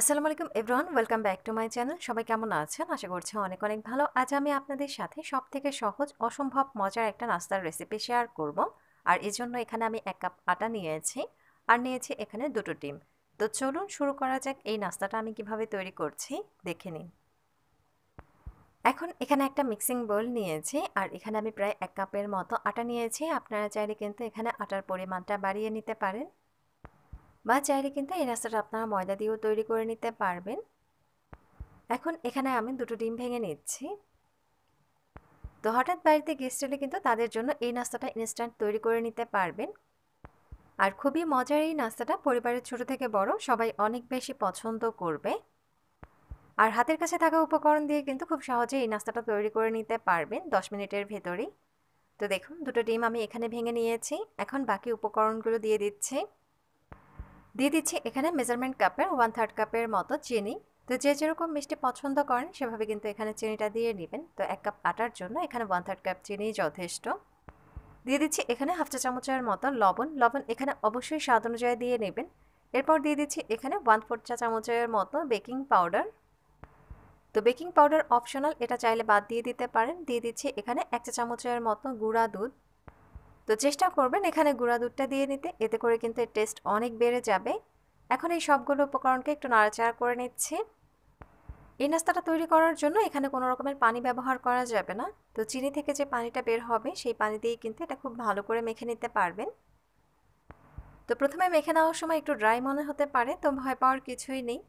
আসসালামু আলাইকুম everyone welcome back to my channel সবাই কেমন আছেন আশা করছি অনেক অনেক ভালো আজ আমি আপনাদের সাথে সব থেকে সহজ অসম্ভব মজার একটা নাস্তার রেসিপি শেয়ার করব আর এই জন্য এখানে আমি এক কাপ আটা নিয়েছি আর নিয়েছি এখানে দুটো ডিম তো চলুন শুরু করা যাক এই নাস্তাটা আমি কিভাবে তৈরি করছি দেখে নিন এখন এখানে একটা মিক্সিং বোল নিয়েছি আর এখানে আমি প্রায় এক কাপের মতো আটা নিয়েছি আপনারা চাইলে কিন্তু এখানে আটার পরিমাণটা বাড়িয়ে নিতে পারেন বা চাইলে কিন্তু এই নাস্তাটা আপনারা ময়দা দিয়েও তৈরি করে নিতে পারবেন এখন এখানে আমি দুটো ডিম ভেঙে নিচ্ছি তো হঠাৎ বাড়িতে গেস্ট এলে কিন্তু তাদের জন্য এই নাস্তাটা ইনস্ট্যান্ট তৈরি করে নিতে পারবেন আর খুবই মজার এই নাস্তাটা পরিবারের ছোট থেকে বড় সবাই অনেক বেশি পছন্দ করবে আর হাতের কাছে থাকা উপকরণ দিয়ে কিন্তু খুব সহজে এই নাস্তাটা তৈরি করে নিতে পারবেন দশ মিনিটের ভেতরেই তো দেখুন দুটো ডিম আমি এখানে ভেঙে নিয়েছি এখন বাকি উপকরণগুলো দিয়ে দিচ্ছি দিয়ে দিচ্ছি এখানে মেজারমেন্ট কাপের ওয়ান থার্ড কাপের মতো চিনি তো যে যেরকম মিষ্টি পছন্দ করেন সেভাবে কিন্তু এখানে চিনিটা দিয়ে নেবেন তো এক কাপ আটার জন্য এখানে ওয়ান থার্ড কাপ চিনি যথেষ্ট দিয়ে দিচ্ছি এখানে হাফ চা চামচের মতো লবণ লবণ এখানে অবশ্যই স্বাদ অনুযায়ী দিয়ে নেবেন এরপর দিয়ে দিচ্ছি এখানে ওয়ান ফোর চা চামচের মতো বেকিং পাউডার তো বেকিং পাউডার অপশনাল এটা চাইলে বাদ দিয়ে দিতে পারেন দিয়ে দিচ্ছি এখানে এক চা চামচের মতো গুঁড়া দুধ তো চেষ্টা করবেন এখানে গুঁড়া দুধটা দিয়ে নিতে এতে করে কিন্তু এর টেস্ট অনেক বেড়ে যাবে এখন এই সবগুলো উপকরণকে একটু নাড়াচাড়া করে নিচ্ছি এই নাস্তাটা তৈরি করার জন্য এখানে কোনো রকমের পানি ব্যবহার করা যাবে না তো চিনি থেকে যে পানিটা বের হবে সেই পানি দিয়ে কিন্তু এটা খুব ভালো করে মেখে নিতে পারবেন তো প্রথমে মেখে নেওয়ার সময় একটু ড্রাই মনে হতে পারে তো ভয় পাওয়ার কিছুই নেই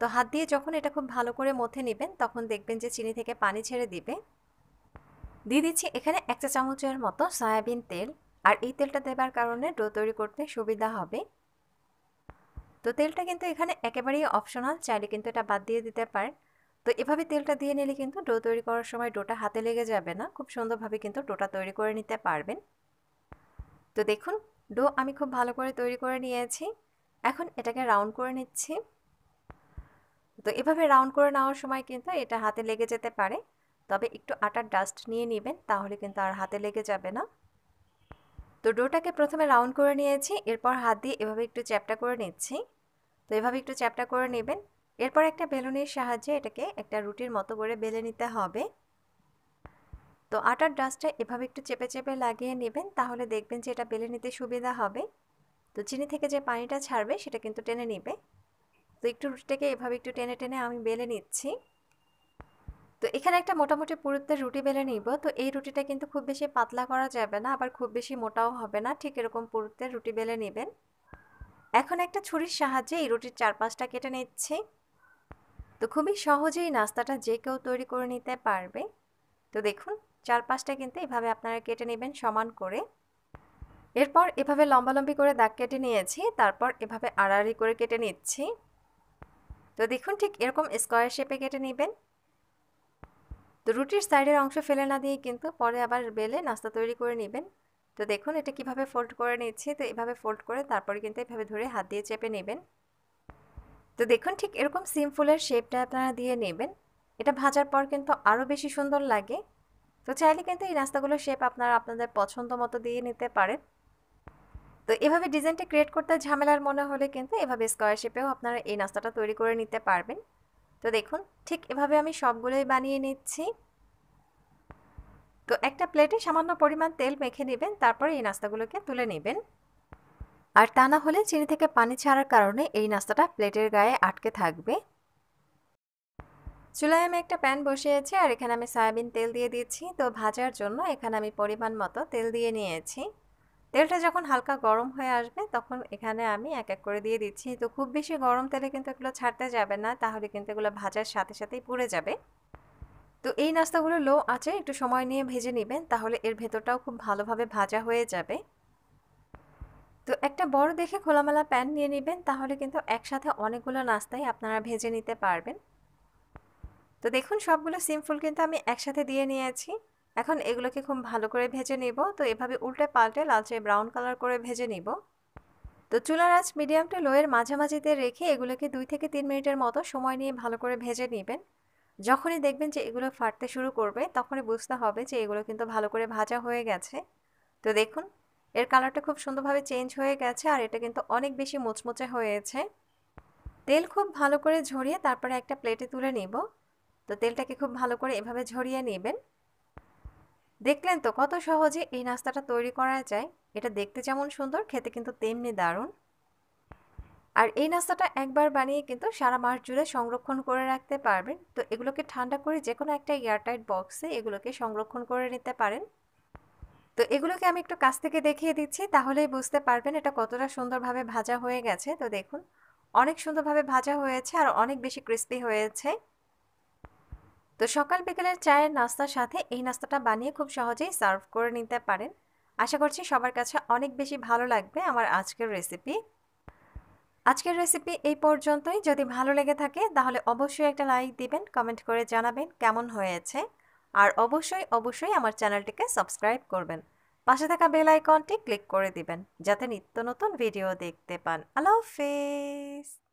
তো হাত দিয়ে যখন এটা খুব ভালো করে মথে নেবেন তখন দেখবেন যে চিনি থেকে পানি ছেড়ে দিবে দিয়ে দিচ্ছি এখানে এক চা চামচের মতো সয়াবিন তেল আর এই তেলটা দেবার কারণে ডো তৈরি করতে সুবিধা হবে তো তেলটা কিন্তু এখানে একেবারেই অপশনাল চাইলে কিন্তু এটা বাদ দিয়ে দিতে পারেন তো এভাবে তেলটা দিয়ে নিলে কিন্তু ডো তৈরি করার সময় ডোটা হাতে লেগে যাবে না খুব সুন্দরভাবে কিন্তু ডোটা তৈরি করে নিতে পারবেন তো দেখুন ডো আমি খুব ভালো করে তৈরি করে নিয়েছি এখন এটাকে রাউন্ড করে নিচ্ছি তো এভাবে রাউন্ড করে নেওয়ার সময় কিন্তু এটা হাতে লেগে যেতে পারে তবে একটু আটার ডাস্ট নিয়ে নেবেন তাহলে কিন্তু আর হাতে লেগে যাবে না তো ডোটাকে প্রথমে রাউন্ড করে নিয়েছি এরপর হাত দিয়ে এভাবে একটু চ্যাপটা করে নিচ্ছি তো এভাবে একটু চ্যাপটা করে নেবেন এরপর একটা বেলুনের সাহায্যে এটাকে একটা রুটির মতো করে বেলে নিতে হবে তো আটার ডাস্টটা এভাবে একটু চেপে চেপে লাগিয়ে নেবেন তাহলে দেখবেন যে এটা বেলে নিতে সুবিধা হবে তো চিনি থেকে যে পানিটা ছাড়বে সেটা কিন্তু টেনে নেবে তো একটু রুটিটাকে এভাবে একটু টেনে টেনে আমি বেলে নিচ্ছি তো এখানে একটা মোটামুটি পুরুত্বের রুটি বেলে নিব তো এই রুটিটা কিন্তু খুব বেশি পাতলা করা যাবে না আবার খুব বেশি মোটাও হবে না ঠিক এরকম পুরুত্বের রুটি বেলে নেবেন এখন একটা ছুরির সাহায্যে এই রুটির চারপাশটা কেটে নিচ্ছি তো খুবই সহজেই নাস্তাটা যে কেউ তৈরি করে নিতে পারবে তো দেখুন চারপাশটা কিন্তু এভাবে আপনারা কেটে নেবেন সমান করে এরপর এভাবে লম্বালম্বি করে দাগ কেটে নিয়েছি তারপর এভাবে আড়াআড়ি করে কেটে নিচ্ছি তো দেখুন ঠিক এরকম স্কোয়ার শেপে কেটে নেবেন তো রুটির সাইডের অংশ ফেলে না দিয়ে কিন্তু পরে আবার বেলে নাস্তা তৈরি করে নেবেন তো দেখুন এটা কিভাবে ফোল্ড করে নিচ্ছি তো এভাবে ফোল্ড করে তারপরে কিন্তু এভাবে ধরে হাত দিয়ে চেপে নেবেন তো দেখুন ঠিক এরকম ফুলের শেপটা আপনারা দিয়ে নেবেন এটা ভাজার পর কিন্তু আরও বেশি সুন্দর লাগে তো চাইলে কিন্তু এই নাস্তাগুলোর শেপ আপনারা আপনাদের পছন্দ মতো দিয়ে নিতে পারেন তো এভাবে ডিজাইনটা ক্রিয়েট করতে ঝামেলার মনে হলে কিন্তু এভাবে স্কোয়ার শেপেও আপনারা এই নাস্তাটা তৈরি করে নিতে পারবেন তো দেখুন ঠিক এভাবে আমি সবগুলোই বানিয়ে নিচ্ছি তো একটা প্লেটে সামান্য পরিমাণ তেল মেখে নেবেন তারপরে এই নাস্তাগুলোকে তুলে নেবেন আর তা না হলে চিনি থেকে পানি ছাড়ার কারণে এই নাস্তাটা প্লেটের গায়ে আটকে থাকবে চুলায় আমি একটা প্যান বসিয়েছি আর এখানে আমি সয়াবিন তেল দিয়ে দিচ্ছি তো ভাজার জন্য এখানে আমি পরিমাণ মতো তেল দিয়ে নিয়েছি তেলটা যখন হালকা গরম হয়ে আসবে তখন এখানে আমি এক এক করে দিয়ে দিচ্ছি তো খুব বেশি গরম তেলে কিন্তু এগুলো ছাড়তে যাবে না তাহলে কিন্তু এগুলো ভাজার সাথে সাথেই পুড়ে যাবে তো এই নাস্তাগুলো লো আছে একটু সময় নিয়ে ভেজে নেবেন তাহলে এর ভেতরটাও খুব ভালোভাবে ভাজা হয়ে যাবে তো একটা বড় দেখে খোলামেলা প্যান নিয়ে নেবেন তাহলে কিন্তু একসাথে অনেকগুলো নাস্তাই আপনারা ভেজে নিতে পারবেন তো দেখুন সবগুলো সিম্পল কিন্তু আমি একসাথে দিয়ে নিয়েছি এখন এগুলোকে খুব ভালো করে ভেজে নিব তো এভাবে উল্টে পাল্টে লালচে ব্রাউন কালার করে ভেজে নিব তো চুলার আঁচ মিডিয়াম টু লোয়ের মাঝামাঝিতে রেখে এগুলোকে দুই থেকে তিন মিনিটের মতো সময় নিয়ে ভালো করে ভেজে নেবেন যখনই দেখবেন যে এগুলো ফাটতে শুরু করবে তখনই বুঝতে হবে যে এগুলো কিন্তু ভালো করে ভাজা হয়ে গেছে তো দেখুন এর কালারটা খুব সুন্দরভাবে চেঞ্জ হয়ে গেছে আর এটা কিন্তু অনেক বেশি মোচমোচে হয়েছে তেল খুব ভালো করে ঝরিয়ে তারপরে একটা প্লেটে তুলে নিব তো তেলটাকে খুব ভালো করে এভাবে ঝরিয়ে নেবেন দেখলেন তো কত সহজে এই নাস্তাটা তৈরি করা যায় এটা দেখতে যেমন সুন্দর খেতে কিন্তু তেমনি দারুণ আর এই নাস্তাটা একবার বানিয়ে কিন্তু সারা মাস জুড়ে সংরক্ষণ করে রাখতে পারবেন তো এগুলোকে ঠান্ডা করে যে কোনো একটা এয়ারটাইট বক্সে এগুলোকে সংরক্ষণ করে নিতে পারেন তো এগুলোকে আমি একটু কাছ থেকে দেখিয়ে দিচ্ছি তাহলেই বুঝতে পারবেন এটা কতটা সুন্দরভাবে ভাজা হয়ে গেছে তো দেখুন অনেক সুন্দরভাবে ভাজা হয়েছে আর অনেক বেশি ক্রিস্পি হয়েছে তো সকাল বিকেলের চায়ের নাস্তার সাথে এই নাস্তাটা বানিয়ে খুব সহজেই সার্ভ করে নিতে পারেন আশা করছি সবার কাছে অনেক বেশি ভালো লাগবে আমার আজকের রেসিপি আজকের রেসিপি এই পর্যন্তই যদি ভালো লেগে থাকে তাহলে অবশ্যই একটা লাইক দিবেন কমেন্ট করে জানাবেন কেমন হয়েছে আর অবশ্যই অবশ্যই আমার চ্যানেলটিকে সাবস্ক্রাইব করবেন পাশে থাকা বেল আইকনটি ক্লিক করে দিবেন যাতে নিত্য নতুন ভিডিও দেখতে পান আল্লাহ হাফেজ